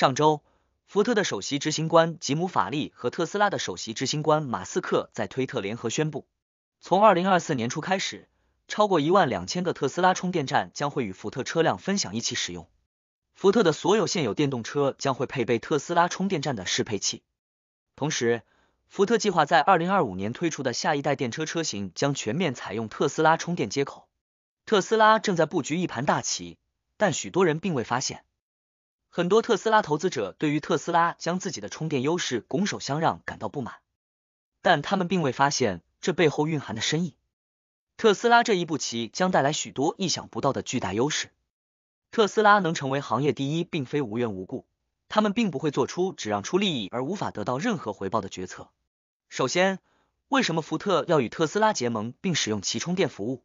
上周，福特的首席执行官吉姆法利和特斯拉的首席执行官马斯克在推特联合宣布，从二零二四年初开始，超过一万两千个特斯拉充电站将会与福特车辆分享一起使用。福特的所有现有电动车将会配备特斯拉充电站的适配器。同时，福特计划在二零二五年推出的下一代电车车型将全面采用特斯拉充电接口。特斯拉正在布局一盘大棋，但许多人并未发现。很多特斯拉投资者对于特斯拉将自己的充电优势拱手相让感到不满，但他们并未发现这背后蕴含的深意。特斯拉这一步棋将带来许多意想不到的巨大优势。特斯拉能成为行业第一并非无缘无故，他们并不会做出只让出利益而无法得到任何回报的决策。首先，为什么福特要与特斯拉结盟并使用其充电服务？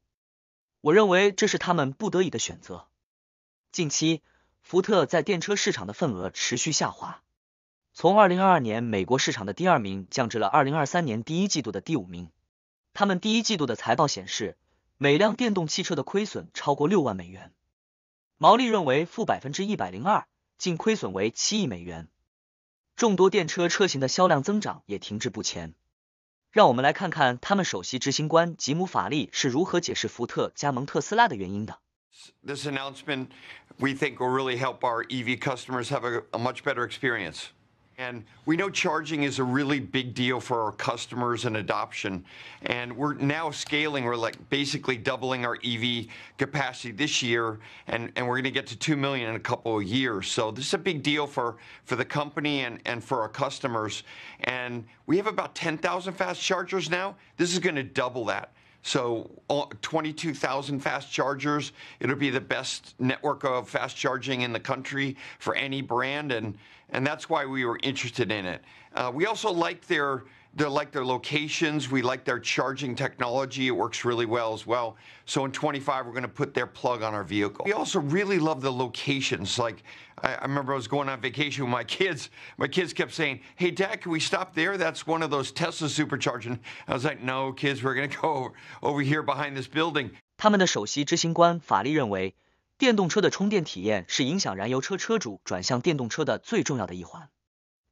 我认为这是他们不得已的选择。近期。福特在电车市场的份额持续下滑，从二零二二年美国市场的第二名降至了二零二三年第一季度的第五名。他们第一季度的财报显示，每辆电动汽车的亏损超过六万美元，毛利润为负百分之一百零二，净亏损为七亿美元。众多电车车型的销量增长也停滞不前。让我们来看看他们首席执行官吉姆法利是如何解释福特加盟特斯拉的原因的。This announcement, we think, will really help our EV customers have a, a much better experience. And we know charging is a really big deal for our customers and adoption. And we're now scaling. We're like basically doubling our EV capacity this year, and, and we're going to get to 2 million in a couple of years. So this is a big deal for, for the company and, and for our customers. And we have about 10,000 fast chargers now. This is going to double that. So 22,000 fast chargers. It'll be the best network of fast charging in the country for any brand, and and that's why we were interested in it. Uh, we also like their they like their locations. We like their charging technology. It works really well as well. So in 25, we're going to put their plug on our vehicle. We also really love the locations. Like I, I, remember I was going on vacation with my kids. My kids kept saying, "Hey, Dad, can we stop there? That's one of those Tesla supercharging." I was like, "No, kids, we're going to go over, over here behind this building."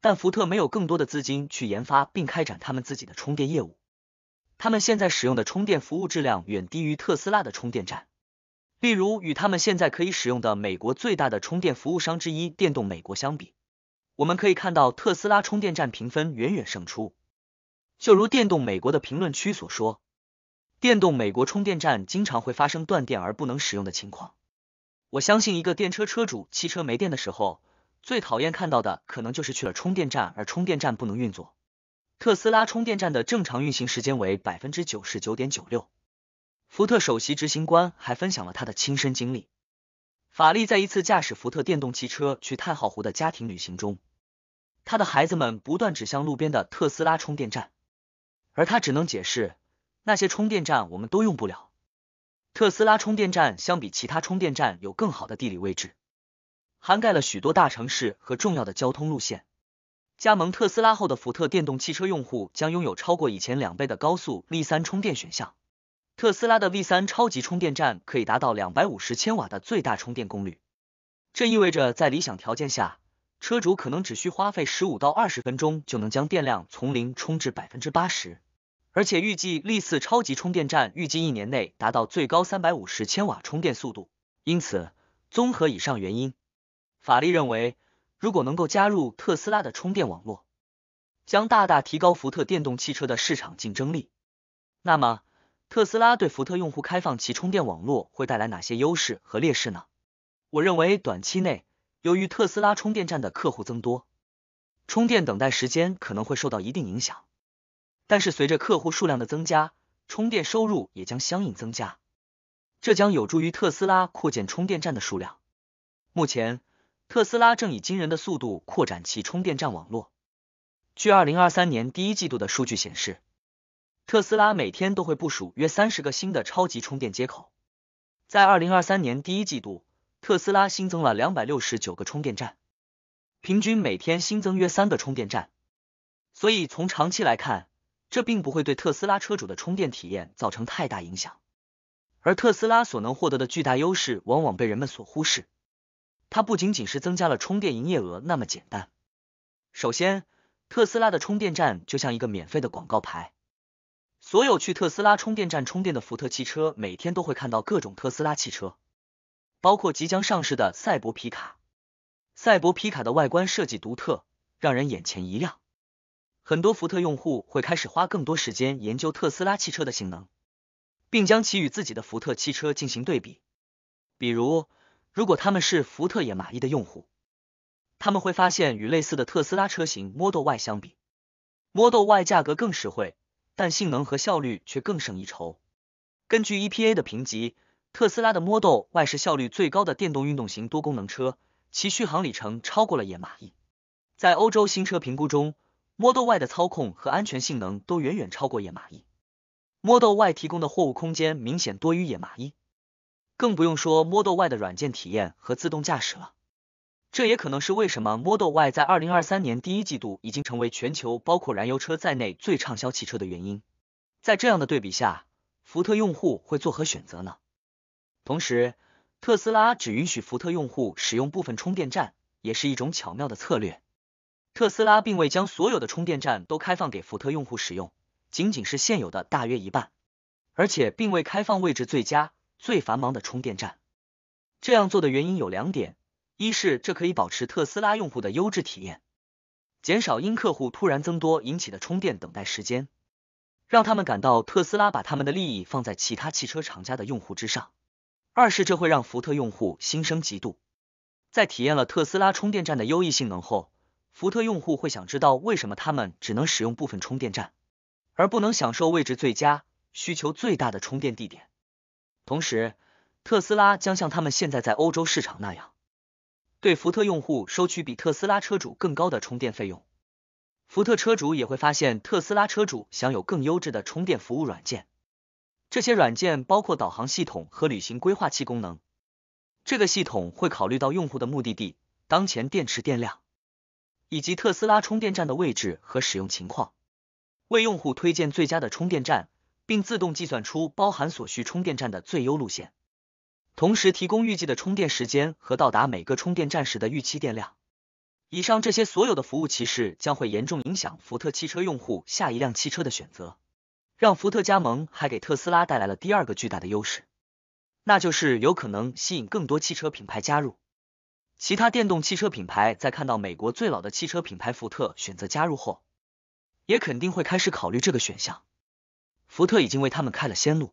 但福特没有更多的资金去研发并开展他们自己的充电业务，他们现在使用的充电服务质量远低于特斯拉的充电站。例如，与他们现在可以使用的美国最大的充电服务商之一“电动美国”相比，我们可以看到特斯拉充电站评分远远胜出。就如“电动美国”的评论区所说，电动美国充电站经常会发生断电而不能使用的情况。我相信一个电车车主汽车没电的时候。最讨厌看到的，可能就是去了充电站而充电站不能运作。特斯拉充电站的正常运行时间为百分之九十九点九六。福特首席执行官还分享了他的亲身经历。法利在一次驾驶福特电动汽车去太浩湖的家庭旅行中，他的孩子们不断指向路边的特斯拉充电站，而他只能解释，那些充电站我们都用不了。特斯拉充电站相比其他充电站有更好的地理位置。涵盖了许多大城市和重要的交通路线。加盟特斯拉后的福特电动汽车用户将拥有超过以前两倍的高速 V 三充电选项。特斯拉的 V 三超级充电站可以达到两百五十千瓦的最大充电功率，这意味着在理想条件下，车主可能只需花费十五到二十分钟就能将电量从零充至百分之八十。而且预计 V 似超级充电站预计一年内达到最高三百五十千瓦充电速度。因此，综合以上原因。法利认为，如果能够加入特斯拉的充电网络，将大大提高福特电动汽车的市场竞争力。那么，特斯拉对福特用户开放其充电网络会带来哪些优势和劣势呢？我认为，短期内由于特斯拉充电站的客户增多，充电等待时间可能会受到一定影响。但是，随着客户数量的增加，充电收入也将相应增加，这将有助于特斯拉扩建充电站的数量。目前。特斯拉正以惊人的速度扩展其充电站网络。据二零二三年第一季度的数据显示，特斯拉每天都会部署约三十个新的超级充电接口。在二零二三年第一季度，特斯拉新增了两百六十九个充电站，平均每天新增约三个充电站。所以，从长期来看，这并不会对特斯拉车主的充电体验造成太大影响。而特斯拉所能获得的巨大优势，往往被人们所忽视。它不仅仅是增加了充电营业额那么简单。首先，特斯拉的充电站就像一个免费的广告牌，所有去特斯拉充电站充电的福特汽车每天都会看到各种特斯拉汽车，包括即将上市的赛博皮卡。赛博皮卡的外观设计独特，让人眼前一亮。很多福特用户会开始花更多时间研究特斯拉汽车的性能，并将其与自己的福特汽车进行对比，比如。如果他们是福特野马 E 的用户，他们会发现与类似的特斯拉车型 Model Y 相比，Model Y 价格更实惠，但性能和效率却更胜一筹。根据 EPA 的评级，特斯拉的 Model Y 是效率最高的电动运动型多功能车，其续航里程超过了野马 E。在欧洲新车评估中，Model Y 的操控和安全性能都远远超过野马 E。Model Y 提供的货物空间明显多于野马 E。更不用说 Model Y 的软件体验和自动驾驶了。这也可能是为什么 Model Y 在二零二三年第一季度已经成为全球包括燃油车在内最畅销汽车的原因。在这样的对比下，福特用户会作何选择呢？同时，特斯拉只允许福特用户使用部分充电站，也是一种巧妙的策略。特斯拉并未将所有的充电站都开放给福特用户使用，仅仅是现有的大约一半，而且并未开放位置最佳。最繁忙的充电站。这样做的原因有两点：一是这可以保持特斯拉用户的优质体验，减少因客户突然增多引起的充电等待时间，让他们感到特斯拉把他们的利益放在其他汽车厂家的用户之上；二是这会让福特用户心生嫉妒。在体验了特斯拉充电站的优异性能后，福特用户会想知道为什么他们只能使用部分充电站，而不能享受位置最佳、需求最大的充电地点。同时，特斯拉将像他们现在在欧洲市场那样，对福特用户收取比特斯拉车主更高的充电费用。福特车主也会发现特斯拉车主享有更优质的充电服务软件，这些软件包括导航系统和旅行规划器功能。这个系统会考虑到用户的目的地、当前电池电量，以及特斯拉充电站的位置和使用情况，为用户推荐最佳的充电站。并自动计算出包含所需充电站的最优路线，同时提供预计的充电时间和到达每个充电站时的预期电量。以上这些所有的服务歧视将会严重影响福特汽车用户下一辆汽车的选择，让福特加盟还给特斯拉带来了第二个巨大的优势，那就是有可能吸引更多汽车品牌加入。其他电动汽车品牌在看到美国最老的汽车品牌福特选择加入后，也肯定会开始考虑这个选项。福特已经为他们开了先路，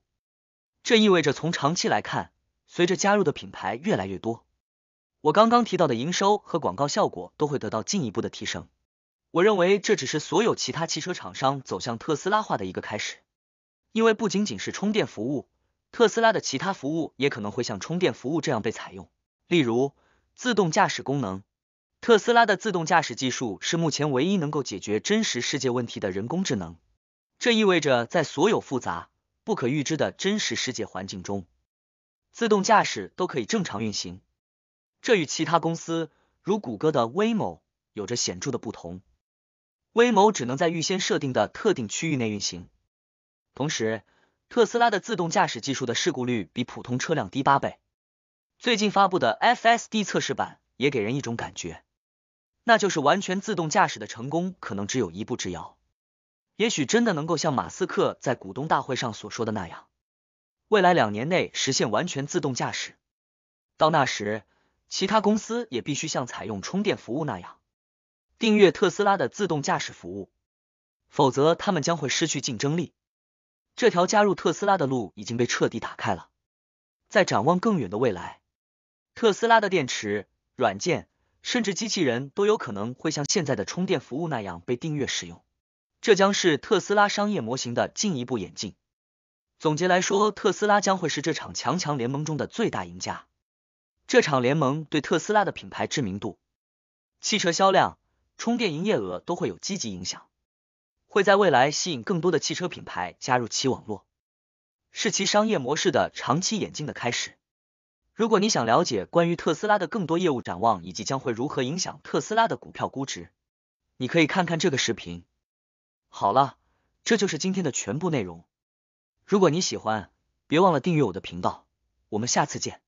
这意味着从长期来看，随着加入的品牌越来越多，我刚刚提到的营收和广告效果都会得到进一步的提升。我认为这只是所有其他汽车厂商走向特斯拉化的一个开始，因为不仅仅是充电服务，特斯拉的其他服务也可能会像充电服务这样被采用，例如自动驾驶功能。特斯拉的自动驾驶技术是目前唯一能够解决真实世界问题的人工智能。这意味着，在所有复杂、不可预知的真实世界环境中，自动驾驶都可以正常运行。这与其他公司如谷歌的 Waymo 有着显著的不同。Waymo 只能在预先设定的特定区域内运行。同时，特斯拉的自动驾驶技术的事故率比普通车辆低八倍。最近发布的 FSD 测试版也给人一种感觉，那就是完全自动驾驶的成功可能只有一步之遥。也许真的能够像马斯克在股东大会上所说的那样，未来两年内实现完全自动驾驶。到那时，其他公司也必须像采用充电服务那样订阅特斯拉的自动驾驶服务，否则他们将会失去竞争力。这条加入特斯拉的路已经被彻底打开了。在展望更远的未来，特斯拉的电池、软件甚至机器人都有可能会像现在的充电服务那样被订阅使用。这将是特斯拉商业模型的进一步演进。总结来说，特斯拉将会是这场强强联盟中的最大赢家。这场联盟对特斯拉的品牌知名度、汽车销量、充电营业额都会有积极影响，会在未来吸引更多的汽车品牌加入其网络，是其商业模式的长期演进的开始。如果你想了解关于特斯拉的更多业务展望以及将会如何影响特斯拉的股票估值，你可以看看这个视频。好了，这就是今天的全部内容。如果你喜欢，别忘了订阅我的频道。我们下次见。